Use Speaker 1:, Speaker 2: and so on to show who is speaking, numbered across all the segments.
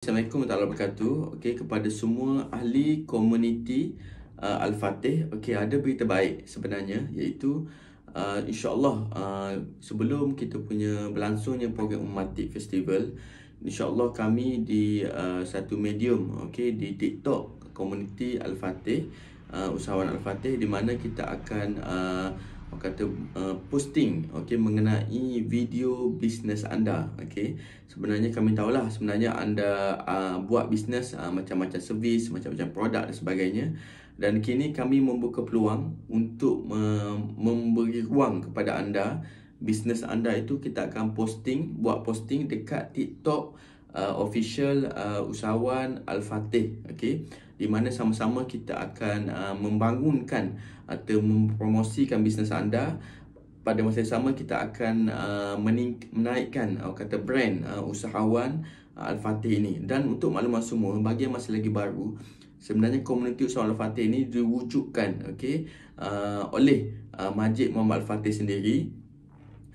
Speaker 1: Assalamualaikum warahmatullahi wabarakatuh. okay, kepada semua ahli komuniti uh, Al-Fatih. Okey ada berita baik sebenarnya iaitu uh, insya uh, sebelum kita punya berlangsungnya program Ummatik Festival, insyaallah kami di uh, satu medium okay, di TikTok komuniti Al-Fatih, uh, usahawan Al-Fatih di mana kita akan uh, orang kata uh, posting okey mengenai video bisnes anda okey sebenarnya kami tahulah sebenarnya anda uh, buat bisnes uh, macam-macam servis macam-macam produk dan sebagainya dan kini kami membuka peluang untuk uh, memberi ruang kepada anda bisnes anda itu kita akan posting buat posting dekat TikTok uh, official uh, usahawan Al Fatih okey di mana sama-sama kita akan uh, membangunkan atau mempromosikan bisnes anda pada masa yang sama kita akan uh, menaikkan uh, kata brand uh, usahawan uh, Al-Fatih ini dan untuk maklumat semua bagi yang masih lagi baru sebenarnya komuniti usahawan Al-Fatih ini diwujudkan okay, uh, oleh uh, Majid Muhammad Al-Fatih sendiri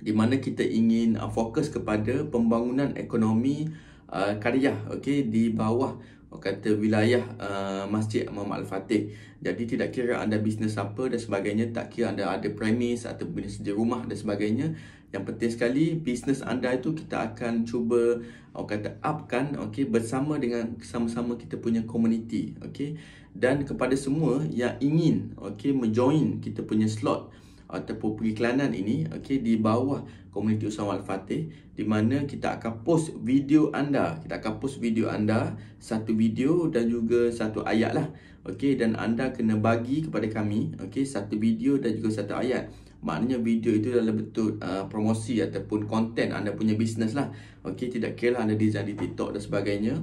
Speaker 1: di mana kita ingin uh, fokus kepada pembangunan ekonomi uh, karya okay, di bawah kata wilayah uh, Masjid Imam Al-Fatih. Jadi tidak kira anda bisnes apa dan sebagainya, tak kira anda ada premis atau bisnes di rumah dan sebagainya, yang penting sekali bisnes anda itu kita akan cuba orang kata upkan okey bersama dengan sama-sama kita punya community, okey. Dan kepada semua yang ingin okey menjoin kita punya slot ataupun periklanan ini okey di bawah komuniti Usaha Wal Fatih di mana kita akan post video anda kita akan post video anda satu video dan juga satu ayat lah okey dan anda kena bagi kepada kami okey satu video dan juga satu ayat maknanya video itu dalam bentuk uh, promosi ataupun konten anda punya bisnes lah okey tidak kira lah anda design di TikTok dan sebagainya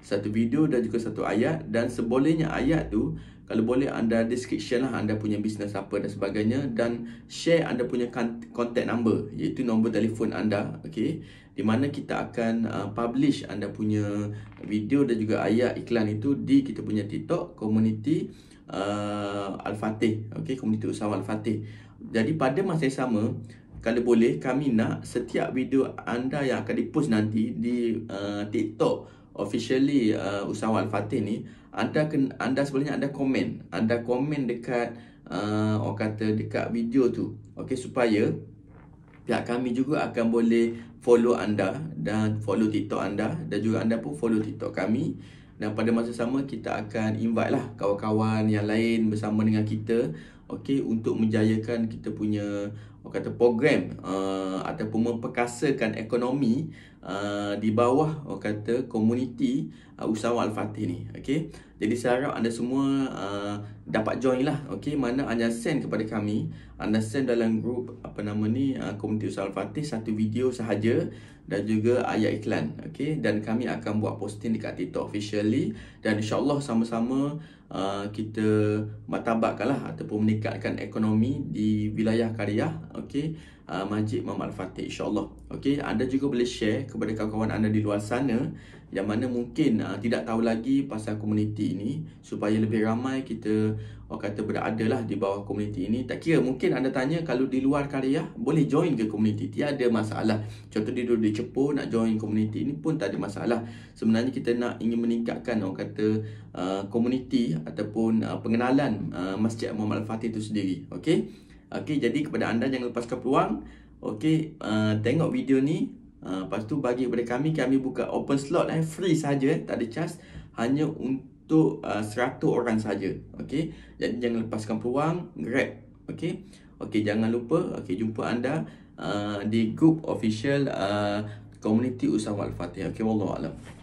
Speaker 1: satu video dan juga satu ayat dan sebolehnya ayat tu kalau boleh anda description lah anda punya bisnes apa dan sebagainya dan share anda punya kan, contact number iaitu nombor telefon anda okey di mana kita akan uh, publish anda punya video dan juga ayat iklan itu di kita punya TikTok community uh, Al-Fatih okey community usaha Al-Fatih jadi pada masa yang sama kalau boleh kami nak setiap video anda yang akan dipost nanti di uh, TikTok officially uh, Usahawan Al-Fatih ni anda anda sebenarnya ada komen anda komen dekat uh, orang kata dekat video tu okey supaya pihak kami juga akan boleh follow anda dan follow TikTok anda dan juga anda pun follow TikTok kami dan pada masa sama kita akan invite lah kawan-kawan yang lain bersama dengan kita okey untuk menjayakan kita punya orang kata program uh, ataupun memperkasakan ekonomi uh, di bawah orang kata komuniti uh, usahawan Al-Fatih ni okey jadi saya harap anda semua uh, dapat join lah okey mana anda send kepada kami anda send dalam group apa nama ni uh, komuniti usahawan Al-Fatih satu video sahaja dan juga ayat iklan okey dan kami akan buat posting dekat TikTok officially dan insyaallah sama-sama uh, kita matabatkanlah ataupun menik- meningkatkan ekonomi di wilayah karya okey uh, Majid Muhammad Fatih insyaAllah. Okay, anda juga boleh share kepada kawan-kawan anda di luar sana yang mana mungkin uh, tidak tahu lagi pasal komuniti ini supaya lebih ramai kita orang kata beradalah di bawah komuniti ini. Tak kira mungkin anda tanya kalau di luar karya boleh join ke komuniti. Tiada masalah. Contoh dia duduk di Cepu nak join komuniti ini pun tak ada masalah. Sebenarnya kita nak ingin meningkatkan orang kata uh, komuniti uh, ataupun uh, pengenalan uh, Masjid Muhammad Al-Fatih itu sendiri. Okey. Okey, jadi kepada anda jangan lepaskan peluang. Okey, uh, tengok video ni. Uh, lepas tu bagi kepada kami, kami buka open slot eh. Free saja, eh. tak ada charge. Hanya untuk uh, 100 orang saja. Okey, jadi jangan lepaskan peluang. Grab. Okey, okay, jangan lupa. Okey, jumpa anda uh, di group official uh, community Usaha Al-Fatihah. Okey, Wallahualam. Wallahualam.